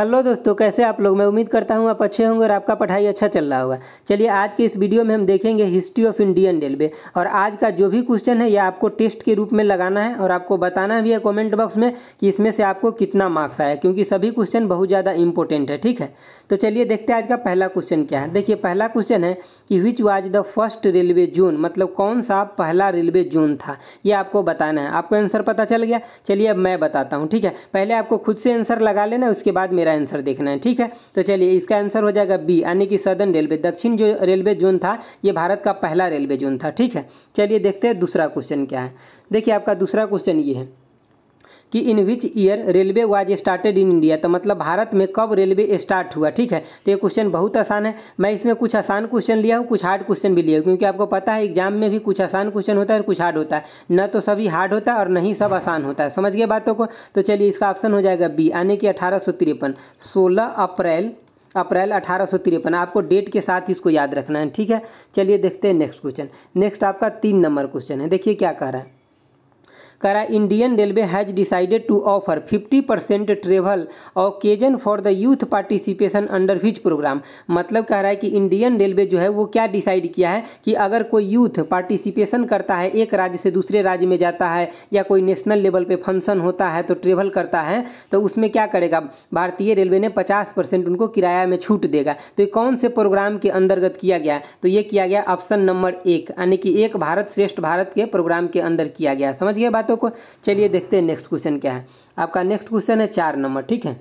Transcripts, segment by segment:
hello दोस्तों कैसे आप लोग मैं उम्मीद करता हूँ आप अच्छे होंगे और आपका पढ़ाई अच्छा चल रहा होगा चलिए आज के इस वीडियो में हम देखेंगे हिस्ट्री ऑफ इंडियन रेलवे और आज का जो भी क्वेश्चन है यह आपको टेस्ट के रूप में लगाना है और आपको बताना भी है कमेंट बॉक्स में कि इसमें से आपको कितना मार्क्स आया क्योंकि सभी क्वेश्चन बहुत ज़्यादा इंपॉर्टेंट है ठीक है तो चलिए देखते हैं आज का पहला क्वेश्चन क्या है देखिए पहला क्वेश्चन है कि which was the first railway zone मतलब कौन सा पहला रेलवे जोन था ये आपको बताना है आपको आंसर पता चल गया चलिए अब मैं बताता हूँ ठीक है पहले आपको खुद से आंसर लगा लेना उसके बाद मेरा मेरा आंसर देखना है ठीक है तो चलिए इसका आंसर हो जाएगा बी यानी कि सदर्न रेलवे दक्षिण जो रेलवे जोन था ये भारत का पहला रेलवे जोन था ठीक है चलिए देखते हैं दूसरा क्वेश्चन क्या है देखिए आपका दूसरा क्वेश्चन ये है कि in which year railway was started in India तो मतलब भारत में कब रेलवे स्टार्ट हुआ ठीक है तो ये क्वेश्चन बहुत आसान है मैं इसमें कुछ आसान क्वेश्चन लिया हूँ कुछ हार्ड क्वेश्चन भी लिया क्योंकि आपको पता है एग्जाम में भी कुछ आसान क्वेश्चन होता है और कुछ हार्ड होता है न तो सभी हार्ड होता है और नहीं सब आसान होता है समझ गए बातों को तो चलिए इसका ऑप्शन हो जाएगा बी यानी कि अठारह सौ सोलह अप्रैल अप्रैल अठारह सौ तिरपन आपको डेट के साथ इसको याद रखना है ठीक है चलिए देखते हैं नेक्स्ट क्वेश्चन नेक्स्ट आपका तीन नंबर क्वेश्चन है देखिए क्या कह रहा है करा Indian railway has decided to offer 50 percent travel occasion for the youth participation under which program मतलब कह रहा है कि इंडियन रेलवे जो है वो क्या डिसाइड किया है कि अगर कोई यूथ पार्टिसिपेशन करता है एक राज्य से दूसरे राज्य में जाता है या कोई नेशनल लेवल पे फंक्शन होता है तो ट्रेवल करता है तो उसमें क्या करेगा भारतीय रेलवे ने पचास परसेंट उनको किराया में छूट देगा तो ये कौन से प्रोग्राम के अंतर्गत किया गया तो ये किया गया ऑप्शन नंबर एक यानी कि एक भारत श्रेष्ठ भारत के प्रोग्राम के अंदर किया गया समझ गया बात बातों को चलिए देखते हैं नेक्स्ट क्वेश्चन क्या है आपका नेक्स्ट क्वेश्चन है चार नंबर ठीक है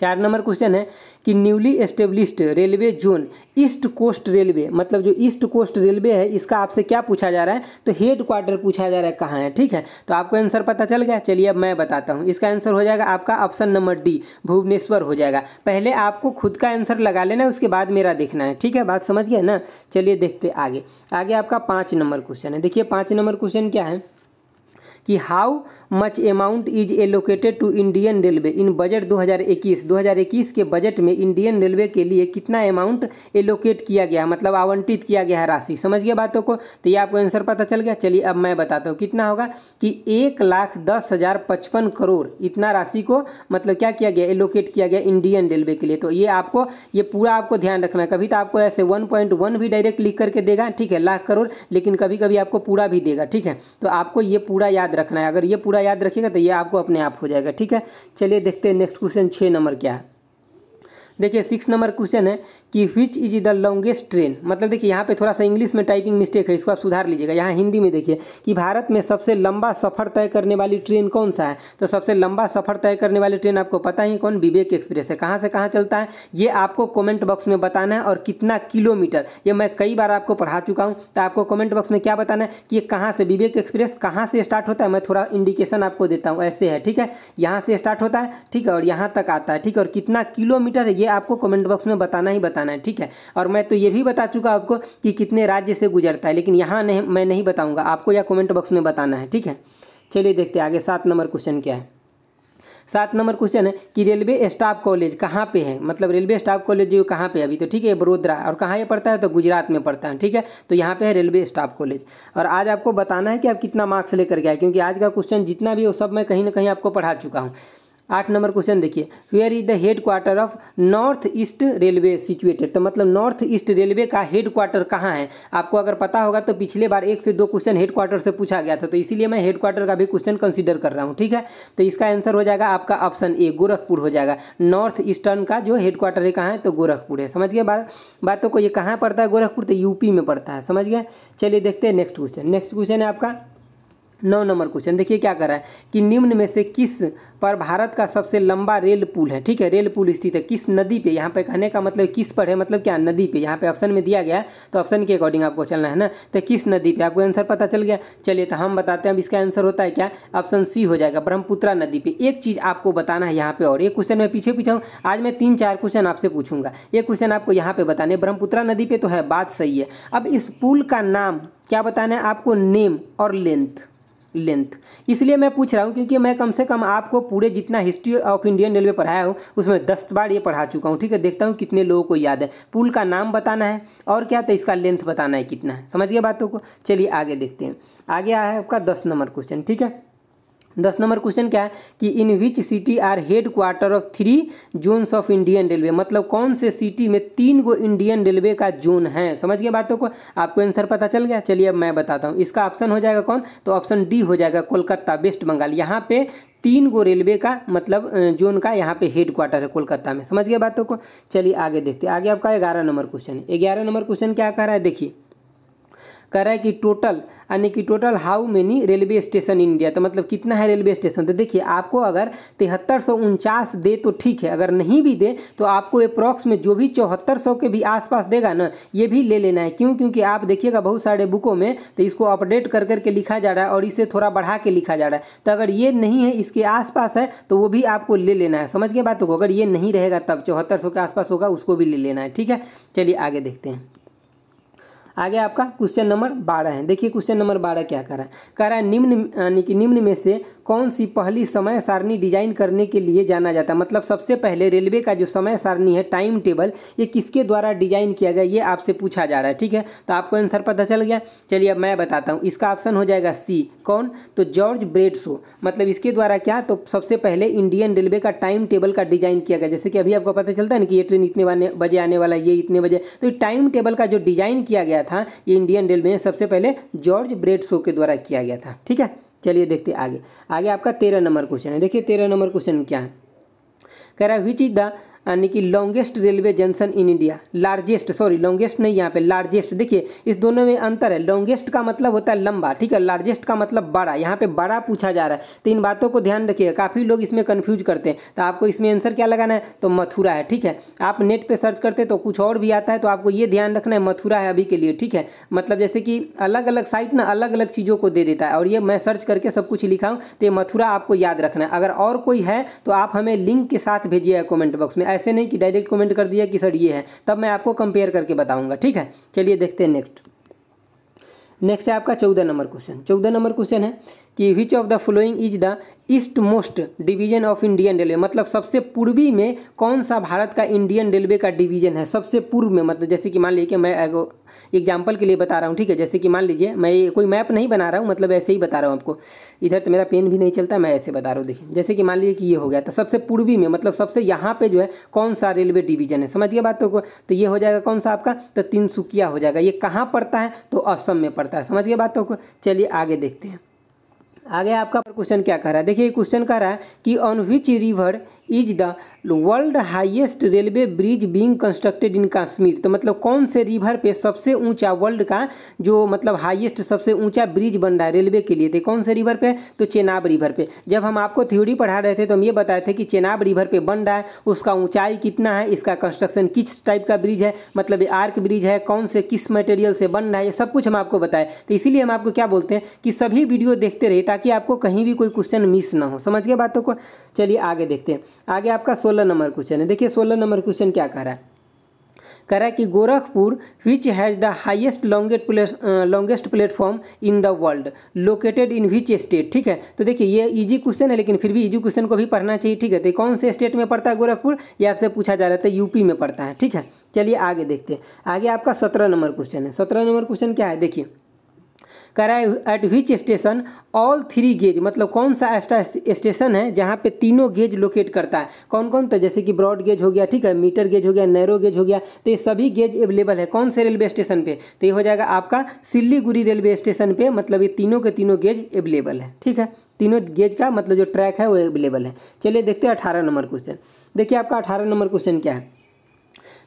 चार नंबर क्वेश्चन है कि newly established railway zone East Coast Railway मतलब जो ईस्ट कोस्ट रेलवे है इसका आपसे क्या पूछा जा रहा है तो हेड क्वार्टर पूछा जा रहा है कहाँ है ठीक है तो आपको आंसर पता चल गया चलिए अब मैं बताता हूँ इसका आंसर हो जाएगा आपका ऑप्शन नंबर डी भुवनेश्वर हो जाएगा पहले आपको खुद का आंसर लगा लेना उसके बाद मेरा देखना है ठीक है बात समझ गया ना चलिए देखते आगे आगे आपका पाँच नंबर क्वेश्चन है देखिए पाँच नंबर क्वेश्चन क्या है die Hau- much amount is allocated to Indian railway in budget 2021 2021 के बजट में इंडियन रेलवे के लिए कितना अमाउंट एलोकेट किया गया मतलब आवंटित किया गया है राशि समझ गया बातों को तो ये आपको आंसर पता चल गया चलिए अब मैं बताता हूँ कितना होगा कि एक लाख दस हज़ार पचपन करोड़ इतना राशि को मतलब क्या किया गया एलोकेट किया गया इंडियन रेलवे के लिए तो ये आपको ये पूरा आपको ध्यान रखना है कभी तो आपको ऐसे वन पॉइंट वन भी डायरेक्ट लिख करके देगा ठीक है लाख करोड़ लेकिन कभी कभी आपको पूरा भी देगा ठीक है तो आपको ये पूरा याद रखना है अगर ये पूरा थोड़ा याद रखिएगा तो ये आपको अपने आप हो जाएगा ठीक है चलिए देखते हैं नेक्स्ट क्वेश्चन छः नंबर क्या है देखिए सिक्स नंबर क्वेश्चन है कि which is the longest train मतलब देखिए यहाँ पे थोड़ा सा इंग्लिश में टाइपिंग मिस्टेक है इसको आप सुधार लीजिएगा यहाँ हिंदी में देखिए कि भारत में सबसे लंबा सफर तय करने वाली ट्रेन कौन सा है तो सबसे लंबा सफर तय करने वाली ट्रेन आपको पता ही कौन विवेक एक्सप्रेस है कहाँ से कहाँ चलता है ये आपको कॉमेंट बॉक्स में बताना है और कितना किलोमीटर ये मैं कई बार आपको पढ़ा चुका हूँ तो आपको कॉमेंट बॉक्स में क्या बताना है कि ये कहाँ से विवेक एक्सप्रेस कहाँ से स्टार्ट होता है मैं थोड़ा इंडिकेशन आपको देता हूँ ऐसे है ठीक है यहाँ से स्टार्ट होता है ठीक है और यहाँ तक आता है ठीक है और कितना किलोमीटर है ये आपको कॉमेंट बॉक्स में बताना ही बताना बताना है ठीक है और मैं तो ये भी बता चुका आपको कि कितने राज्य से गुजरता है लेकिन यहाँ नहीं मैं नहीं बताऊँगा आपको या कमेंट बॉक्स में बताना है ठीक है चलिए देखते हैं आगे सात नंबर क्वेश्चन क्या है सात नंबर क्वेश्चन है कि रेलवे स्टाफ कॉलेज कहाँ पे है मतलब रेलवे स्टाफ कॉलेज जो कहाँ पे है अभी तो ठीक है बड़ोदरा और कहाँ ये पड़ता है तो गुजरात में पड़ता है ठीक है तो यहाँ पे है रेलवे स्टाफ कॉलेज और आज आपको बताना है कि आप कितना मार्क्स लेकर गए क्योंकि आज का क्वेश्चन जितना भी हो सब मैं कहीं ना कहीं आपको पढ़ा चुका हूँ आठ नंबर क्वेश्चन देखिए where is the headquarter of North East Railway situated तो मतलब नॉर्थ ईस्ट रेलवे का हेड क्वार्टर कहाँ है आपको अगर पता होगा तो पिछले बार एक से दो क्वेश्चन हेड क्वार्टर से पूछा गया था तो इसीलिए मैं हेड क्वार्टर का भी क्वेश्चन कंसिडर कर रहा हूँ ठीक है तो इसका आंसर हो जाएगा आपका ऑप्शन ए गोरखपुर हो जाएगा नॉर्थ ईस्टर्न का जो हेड क्वार्टर है कहाँ है तो गोरखपुर है समझ गए बात बातों को ये कहाँ पड़ता है गोरखपुर तो यूपी में पड़ता है समझ गए चलिए देखते हैं नेक्स्ट क्वेश्चन नेक्स्ट क्वेश्चन है आपका नौ नंबर क्वेश्चन देखिए क्या कर रहा है कि निम्न में से किस पर भारत का सबसे लंबा रेल पुल है ठीक है रेल पुल स्थित है किस नदी पे यहाँ पे कहने का मतलब किस पर है मतलब क्या नदी पे यहाँ पे ऑप्शन में दिया गया तो ऑप्शन के अकॉर्डिंग आपको चलना है ना तो किस नदी पे आपको आंसर पता चल गया चलिए तो हम बताते हैं अब इसका आंसर होता है क्या ऑप्शन सी हो जाएगा ब्रह्मपुत्रा नदी पे एक चीज़ आपको बताना है यहाँ पे और एक क्वेश्चन मैं पीछे पीछे हूँ आज मैं तीन चार क्वेश्चन आपसे पूछूंगा एक क्वेश्चन आपको यहाँ पे बताने ब्रह्मपुत्रा नदी पे तो है बात सही है अब इस पुल का नाम क्या बताना है आपको नेम और लेंथ लेंथ इसलिए मैं पूछ रहा हूँ क्योंकि मैं कम से कम आपको पूरे जितना हिस्ट्री ऑफ इंडियन रेलवे पढ़ाया हूँ उसमें दस बार ये पढ़ा चुका हूँ ठीक है देखता हूँ कितने लोगों को याद है पुल का नाम बताना है और क्या था इसका लेंथ बताना है कितना है समझ गए बातों को चलिए आगे देखते हैं आगे आया है आपका दस नंबर क्वेश्चन ठीक है दस नंबर क्वेश्चन क्या है कि in which city are headquarter of three zones of Indian railway मतलब कौन से सिटी में तीन गो इंडियन रेलवे का जोन है समझ गए बातों को आपको आंसर पता चल गया चलिए अब मैं बताता हूँ इसका ऑप्शन हो जाएगा कौन तो ऑप्शन डी हो जाएगा कोलकाता वेस्ट बंगाल यहाँ पे तीन गो रेलवे का मतलब जोन का यहाँ पे हेड क्वार्टर है कोलकाता में समझ गए बातों को चलिए आगे देखते आगे आपका ग्यारह नंबर क्वेश्चन ग्यारह नंबर क्वेश्चन क्या कह रहा है देखिए कह रहा है कि टोटल यानी कि total how many railway station India तो मतलब कितना है रेलवे स्टेशन तो देखिए आपको अगर तिहत्तर सौ उनचास दे तो ठीक है अगर नहीं भी दे तो आपको अप्रॉक्स में जो भी चौहत्तर सौ के भी आसपास देगा ना ये भी ले लेना है क्यों क्योंकि आप देखिएगा बहुत सारे बुकों में तो इसको अपडेट कर करके लिखा जा रहा है और इसे थोड़ा बढ़ा के लिखा जा रहा है तो अगर ये नहीं है इसके आसपास है तो वो भी आपको ले लेना है समझ के बात को अगर ये नहीं रहेगा तब चौहत्तर के आसपास होगा उसको भी ले लेना है ठीक है चलिए आगे देखते हैं आगे आपका क्वेश्चन नंबर बारह है देखिए क्वेश्चन नंबर बारह क्या कर रहा है कह रहा है निम्न यानी कि निम्न में से कौन सी पहली समय सारणी डिजाइन करने के लिए जाना जाता है मतलब सबसे पहले रेलवे का जो समय सारणी है टाइम टेबल ये किसके द्वारा डिजाइन किया गया ये आपसे पूछा जा रहा है ठीक है तो आपको आंसर पता चल गया चलिए अब मैं बताता हूँ इसका ऑप्शन हो जाएगा सी कौन तो जॉर्ज ब्रेड शो मतलब इसके द्वारा क्या तो सबसे पहले इंडियन रेलवे का टाइम टेबल का डिजाइन किया गया जैसे कि अभी आपको पता चलता है ना कि ये ट्रेन इतने बजे आने वाला ये इतने बजे तो टाइम टेबल का जो डिजाइन किया गया था ये इंडियन रेलवे सबसे पहले जॉर्ज ब्रेड शो के द्वारा किया गया था ठीक है चलिए देखते आगे आगे आपका तेरह नंबर क्वेश्चन है देखिए तेरह नंबर क्वेश्चन क्या है कह रहा है विच इज द यानी कि longest railway junction in India largest sorry longest नहीं यहाँ पे लार्जेस्ट देखिए इस दोनों में अंतर है लॉन्गेस्ट का मतलब होता है लंबा ठीक है लार्जेस्ट का मतलब बड़ा यहाँ पे बड़ा पूछा जा रहा है तो इन बातों को ध्यान रखिएगा काफ़ी लोग इसमें कन्फ्यूज करते हैं तो आपको इसमें आंसर क्या लगाना है तो मथुरा है ठीक है आप नेट पर सर्च करते तो कुछ और भी आता है तो आपको ये ध्यान रखना है मथुरा है अभी के लिए ठीक है मतलब जैसे कि अलग अलग साइट ना अलग अलग चीज़ों को दे देता है और ये मैं सर्च करके सब कुछ लिखा हूँ तो ये मथुरा आपको याद रखना है अगर और कोई है तो आप हमें लिंक के साथ भेजिएगा कॉमेंट बॉक्स में ऐसे नहीं कि डायरेक्ट कमेंट कर दिया कि सर ये है तब मैं आपको कंपेयर करके बताऊंगा ठीक है चलिए देखते हैं नेक्स्ट नेक्स्ट है आपका चौदह नंबर क्वेश्चन चौदह नंबर क्वेश्चन है कि which of the following is the east most division of Indian railway मतलब सबसे पूर्वी में कौन सा भारत का इंडियन रेलवे का डिवीजन है सबसे पूर्व में मतलब जैसे कि मान लीजिए कि मैं एग्जाम्पल के लिए बता रहा हूँ ठीक है जैसे कि मान लीजिए मैं कोई मैप नहीं बना रहा हूँ मतलब ऐसे ही बता रहा हूँ आपको इधर तो मेरा पेन भी नहीं चलता मैं ऐसे बता रहा हूँ देखिए जैसे कि मान लीजिए कि ये हो गया तो सबसे पूर्वी में मतलब सबसे यहाँ पे जो है कौन सा रेलवे डिवीजन है समझिए बात को तो ये हो जाएगा कौन सा आपका तो तीनसुकिया हो जाएगा ये कहाँ पड़ता है तो असम में पड़ता है समझ गए बातों को चलिए आगे देखते हैं आगे आपका क्वेश्चन क्या कर रहा है देखिए क्वेश्चन कह रहा है कि on which river is the world highest railway bridge being constructed in Kashmir तो मतलब कौन से रिवर पे सबसे ऊंचा वर्ल्ड का जो मतलब हाईएस्ट सबसे ऊंचा ब्रिज बन रहा है रेलवे के लिए थे तो कौन से रिवर पे तो चेनाब रिवर पे जब हम आपको थ्योरी पढ़ा रहे थे तो हम ये बताए थे कि चेनाब रिवर पे बन रहा है उसका ऊंचाई कितना है इसका कंस्ट्रक्शन किस टाइप का ब्रिज है मतलब आर्क ब्रिज है कौन से किस मटेरियल से बन रहा है ये सब कुछ हम आपको बताए तो इसीलिए हम आपको क्या बोलते हैं कि सभी वीडियो देखते रहे ताकि आपको कहीं भी कोई क्वेश्चन मिस ना हो समझ गए बातों को चलिए आगे देखते हैं आगे आपका सोलह नंबर क्वेश्चन है देखिए सोलह नंबर क्वेश्चन क्या कह रहा है कह रहा है कि Gorakhpur which has the highest longest plate longest platform in the world located in which state ठीक है तो देखिए ये इजी क्वेश्चन है लेकिन फिर भी इजी क्वेश्चन को भी पढ़ना चाहिए ठीक है तो कौन से स्टेट में पड़ता है गोरखपुर ये आपसे पूछा जा रहा था यूपी तो में पड़ता है ठीक है चलिए आगे देखते हैं आगे आपका सत्रह नंबर क्वेश्चन है सत्रह नंबर क्वेश्चन क्या है देखिए कराए at which station all three gauge मतलब कौन सा ऐसा स्टेशन है जहाँ पे तीनों गेज लोकेट करता है कौन कौन तो जैसे कि ब्रॉड गेज हो गया ठीक है मीटर गेज हो गया नैरो गेज हो गया तो ये सभी गेज अवेलेबल है कौन से रेलवे स्टेशन पे तो ये हो जाएगा आपका सिल्लीगुड़ी रेलवे स्टेशन पे मतलब ये तीनों के तीनों गेज अवेलेबल है ठीक है तीनों गेज का मतलब जो ट्रैक है वो अवेलेबल है चलिए देखते हैं अठारह नंबर क्वेश्चन देखिए आपका अठारह नंबर क्वेश्चन क्या है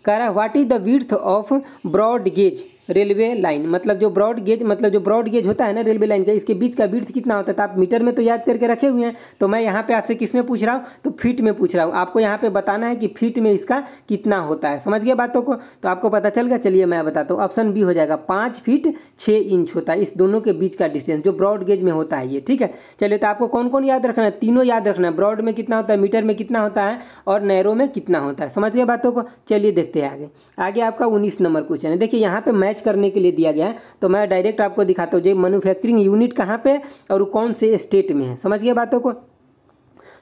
कह रहा है what is the width of broad gauge railway line मतलब जो ब्रॉड गेज मतलब जो ब्रॉड गेज होता है ना रेलवे लाइन का इसके बीच का बीट कितना होता है तो आप मीटर में तो याद करके रखे हुए हैं तो मैं यहाँ पे आपसे किस में पूछ रहा हूँ तो फीट में पूछ रहा हूँ आपको यहाँ पे बताना है कि फीट में इसका कितना होता है समझ गया बातों को तो आपको पता चल गया चलिए मैं बताता हूँ ऑप्शन बी हो जाएगा पाँच फीट छः इंच होता है इस दोनों के बीच का डिस्टेंस जो ब्रॉड गेज में होता है ये ठीक है चलिए तो आपको कौन कौन याद रखना है तीनों याद रखना है ब्रॉड में कितना होता है मीटर में कितना होता है और नैरो में कितना होता है समझ गए बातों को चलिए देखते हैं आगे आगे आपका उन्नीस नंबर क्वेश्चन है देखिए यहाँ पे मैं अटैच करने के लिए दिया गया है तो मैं डायरेक्ट आपको दिखाता हूँ जो मैनुफैक्चरिंग यूनिट कहाँ पे और कौन से स्टेट में है समझ गया बातों को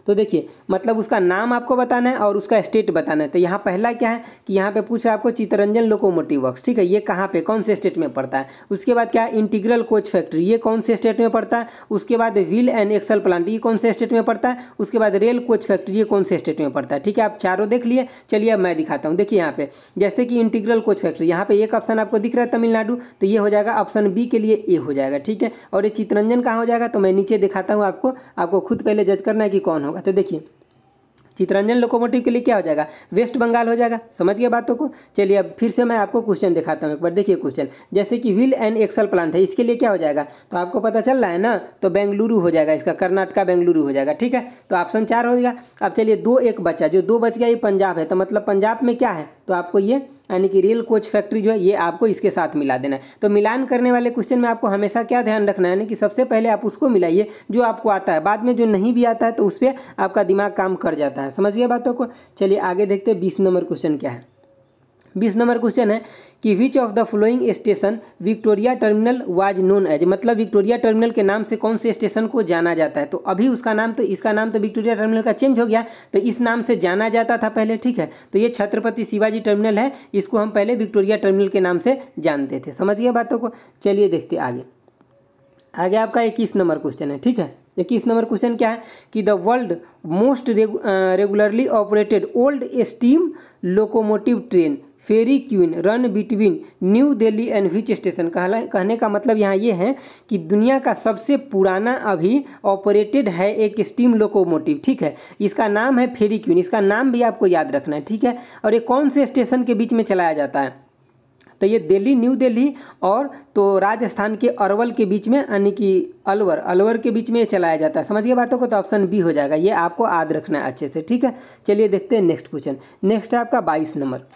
तो देखिए मतलब उसका नाम आपको बताना है और उसका स्टेट बताना है तो यहाँ पहला क्या है कि यहाँ पे पूछ रहा है आपको चितरंजन लोकोमोटिव वर्क ठीक है ये कहाँ पे कौन से स्टेट में पड़ता है उसके बाद क्या इंटीग्रल कोच फैक्ट्री ये कौन से स्टेट में पड़ता है उसके बाद व्हील एंड एक्सल प्लांट ये कौन से स्टेट में पड़ता है उसके बाद रेल कोच फैक्ट्री ये कौन से स्टेट में पड़ता है ठीक है आप चारों देख लिए चलिए अब मैं दिखाता हूँ देखिए यहाँ पे जैसे कि इंटीग्रल कोच फैक्ट्री यहाँ पे एक ऑप्शन आपको दिख रहा है तमिलनाडु तो ये हो जाएगा ऑप्शन बी के लिए ए हो जाएगा ठीक है और ये चितरंजन कहाँ हो जाएगा तो मैं नीचे दिखाता हूँ आपको आपको खुद पहले जज करना है कि कौन हो होगा तो देखिए चित्रंजन लोकोमोटिव के लिए क्या हो जाएगा वेस्ट बंगाल हो जाएगा समझ गया बातों को चलिए अब फिर से मैं आपको क्वेश्चन दिखाता हूँ एक बार देखिए क्वेश्चन जैसे कि व्हील एंड एक्सल प्लांट है इसके लिए क्या हो जाएगा तो आपको पता चल रहा है ना तो बेंगलुरु हो जाएगा इसका कर्नाटका बेंगलुरु हो जाएगा ठीक है तो ऑप्शन चार हो जाएगा अब चलिए दो एक बचा जो दो बच गया ये पंजाब है तो मतलब पंजाब में क्या है तो आपको ये यानी कि रियल कोच फैक्ट्री जो है ये आपको इसके साथ मिला देना है तो मिलान करने वाले क्वेश्चन में आपको हमेशा क्या ध्यान रखना है यानी कि सबसे पहले आप उसको मिलाइए जो आपको आता है बाद में जो नहीं भी आता है तो उस पर आपका दिमाग काम कर जाता है समझिए बातों को चलिए आगे देखते हैं बीस नंबर क्वेश्चन क्या है बीस नंबर क्वेश्चन है कि which of the following station Victoria Terminal was known as मतलब विक्टोरिया टर्मिनल के नाम से कौन से स्टेशन को जाना जाता है तो अभी उसका नाम तो इसका नाम तो विक्टोरिया टर्मिनल का चेंज हो गया तो इस नाम से जाना जाता था पहले ठीक है तो ये छत्रपति शिवाजी टर्मिनल है इसको हम पहले विक्टोरिया टर्मिनल के नाम से जानते थे समझिए बातों को चलिए देखते आगे आगे आपका इक्कीस नंबर क्वेश्चन है ठीक है इक्कीस नंबर क्वेश्चन क्या है कि the world most regularly operated old steam locomotive train Fairy Queen run between New Delhi and which station कहला कहने का मतलब यहाँ ये है कि दुनिया का सबसे पुराना अभी ऑपरेटेड है एक स्टीम लोकोमोटिव ठीक है इसका नाम है फेरी क्वीन इसका नाम भी आपको याद रखना है ठीक है और ये कौन से स्टेशन के बीच में चलाया जाता है तो ये दिल्ली न्यू दिल्ली और तो राजस्थान के अरवल के बीच में यानी कि अलवर अलवर के बीच में ये चलाया जाता है समझिए बातों को तो ऑप्शन बी हो जाएगा ये आपको याद रखना है अच्छे से ठीक है चलिए देखते हैं नेक्स्ट क्वेश्चन नेक्स्ट है आपका बाईस नंबर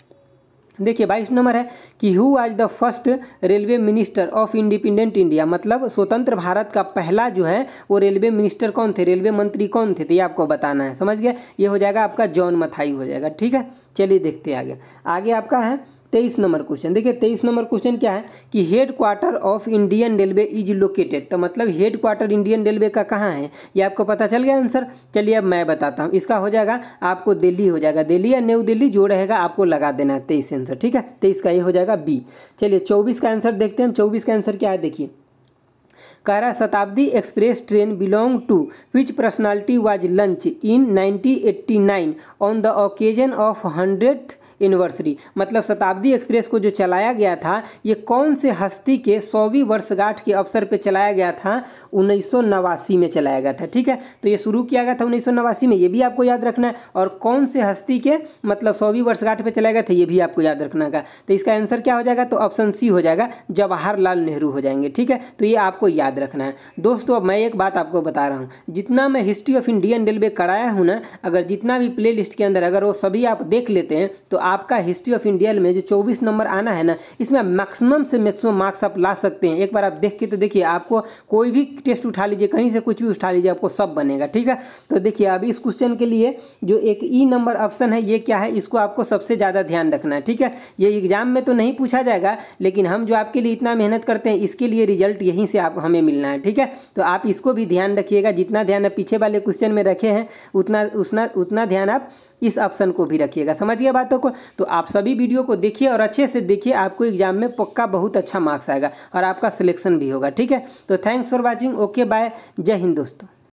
देखिए बाईस नंबर है कि who is the first railway minister of independent India मतलब स्वतंत्र भारत का पहला जो है वो रेलवे मिनिस्टर कौन थे रेलवे मंत्री कौन थे तो ये आपको बताना है समझ गया ये हो जाएगा आपका जॉन मथाई हो जाएगा ठीक है चलिए देखते हैं आगे आगे आपका है तेईस नंबर क्वेश्चन देखिए तेईस नंबर क्वेश्चन क्या है कि headquarter of Indian railway is located तो मतलब हेड क्वार्टर इंडियन रेलवे का कहाँ है ये आपको पता चल गया आंसर चलिए अब मैं बताता हूँ इसका हो जाएगा आपको दिल्ली हो जाएगा दिल्ली या न्यू दिल्ली जो रहेगा आपको लगा देना है तेईस आंसर ठीक है तेईस का ये हो जाएगा बी चलिए चौबीस का आंसर देखते हैं हम चौबीस का आंसर क्या है देखिए कह रहा Shatabdi Express train belong to which personality was launch in 1989 on the occasion of hundred anniversary मतलब शताब्दी एक्सप्रेस को जो चलाया गया था ये कौन से हस्ती के सौवीं वर्षगांठ के अवसर पर चलाया गया था उन्नीस में चलाया गया था ठीक है तो ये शुरू किया गया था उन्नीस में ये भी आपको याद रखना है और कौन से हस्ती के मतलब सौवीं वर्षगांठ पर चलाया गया था ये भी आपको याद रखना का तो इसका आंसर क्या हो जाएगा तो ऑप्शन सी हो जाएगा जवाहरलाल नेहरू हो जाएंगे ठीक है तो ये आपको याद रखना है दोस्तों अब मैं एक बात आपको बता रहा हूँ जितना मैं हिस्ट्री ऑफ इंडियन रेलवे कराया हूँ ना अगर जितना भी प्ले लिस्ट के अंदर अगर वो सभी आप देख लेते हैं तो आपका हिस्ट्री ऑफ इंडिया में जो चौबीस नंबर आना है ना इसमें मैक्सिमम से मैक्सिमम मार्क्स आप ला सकते हैं एक बार आप देख के तो देखिए आपको कोई भी टेस्ट उठा लीजिए कहीं से कुछ भी उठा लीजिए आपको सब बनेगा ठीक है तो देखिए अब इस क्वेश्चन के लिए जो एक ई नंबर ऑप्शन है ये क्या है इसको आपको सबसे ज़्यादा ध्यान रखना है ठीक है ये एग्जाम में तो नहीं पूछा जाएगा लेकिन हम जो आपके लिए इतना मेहनत करते हैं इसके लिए रिजल्ट यहीं से आप हमें मिलना है ठीक है तो आप इसको भी ध्यान रखिएगा जितना ध्यान आप पीछे वाले क्वेश्चन में रखे हैं उतना उतना उतना ध्यान आप इस ऑप्शन को भी रखिएगा समझिए बातों को तो आप सभी वीडियो को देखिए और अच्छे से देखिए आपको एग्जाम में पक्का बहुत अच्छा मार्क्स आएगा और आपका सिलेक्शन भी होगा ठीक है तो thanks for watching okay bye Jai Hind दोस्तों